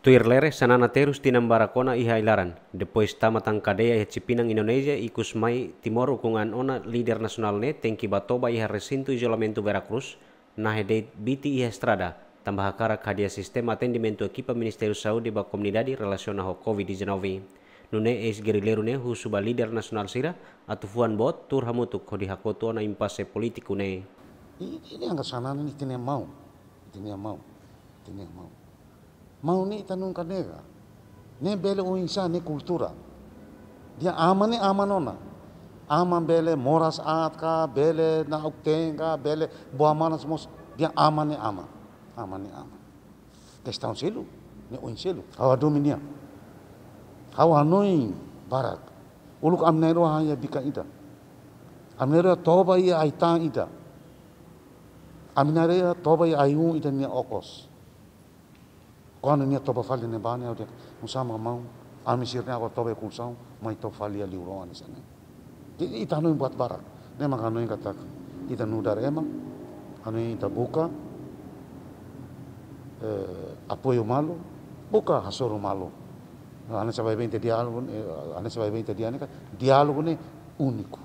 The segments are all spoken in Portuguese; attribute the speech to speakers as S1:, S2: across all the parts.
S1: Tu irlere sanana terus barakona iha ilaran. Depois tamatang kadea iha Cipinang Indonesia ikus mai Timor ukungan ona lider nasional ne tengki batoba iha resintu isolamento Veracruz nahe biti iha estrada. Tambah akara kadia sistem atendimento ekipa ministeri Saudi ba komunidadi relasiona ho COVID-19. Nune es gerileru ne hu suba lider nasional sira atufuan bot tur hamutuk ho dihakotu ona impase politiku ne.
S2: Ini angka sanana ini tinam mau, Tinam mau, Tinam mau mauni tanun kanega ne bele o insan ne kultura dia amane amanona aman bele moras at ka bele na ukten bele buamanas mos dia amane ama amane ama questão selo ne o inselo hawa dominia hawa noi barat uluk amnero haya bika ida amnero toba ia aitang ida amnero toba ia ayu ida ne okos Quando Kanuniya topa fali ne bani au te musama mau amisir ne aku topa kusau é mai topa então fali ali uroan sana. Tá ita hanui buat barak. Ne mak hanui katak. Ita tá nudar emak. Hanui ita buka. Eh, apoio malu. Buka hasoro malu. Ana sabai bem te diálogo, ana né? sabai bem te diálogo, diálogo ne único,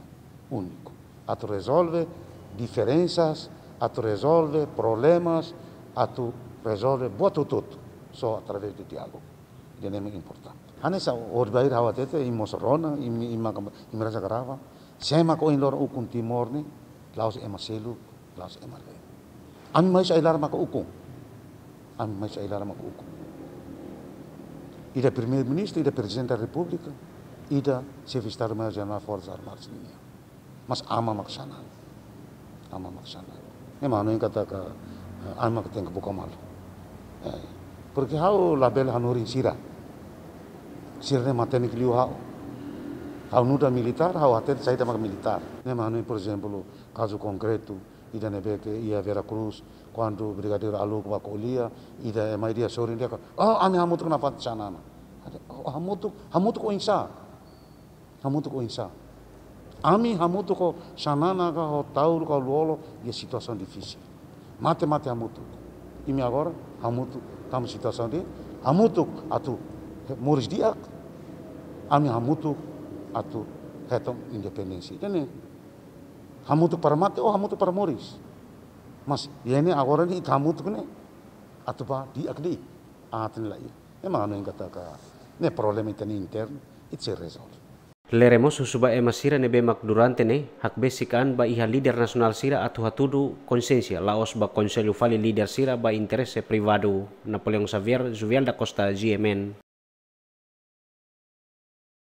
S2: único. A tu resolve diferenças, a tu resolve problemas, a tu resolve boa tudo só através do diálogo. E é muito importante. Hanesa orbair hawatete im Mosarona, im im Razagrava, sema ko in lor ukun timorni, laos emaselu, laos emarle. Ami mais a ailar maka ukung. Ami mais a ailar maka ukung. Ida primeiro-ministro, ida presidente da República, ida chefe de Estado-Maior-General Forças Armadas da União. Mas ama maksanan. Ama maksanan. mano yang kata ke, eh, ama que buka malu. Eh. Porque how label hanurin sira. sira que maten há, há How nuda militar, há o atento saída mag militar. Nemano, por exemplo, caso concreto, ida nebeke, ia Vera Cruz, quando o brigadeiro Alok bakolia, ida ah, a maioria sorin dia, oh, ame hamutuk na pat sanana. Hamutuk, hamutuk o insa. Hamutuk o insa. Ami hamutuk o sanana ka o tauro ka luolo, e situação é difícil. Mate, mate hamutuk. E me agora, hamutuk situasi di hamutuk atu muris diak ami hamutuk atu hetong independensi ini hamutuk para mati oh hamutuk para muris mas ya ini agora ini hamutuk ini atu pa diak di atin ah, lagi, ya. emang anu yang kataka ka ne problem itu intern it's result
S1: Leremos susuba ema sira nebe durante ne hak besikan ba iha lider nasional sira atu hatudu konsensia laos ba konselu fali lider sira ba interese privado Napoleon Xavier Zuvial da Costa GMN.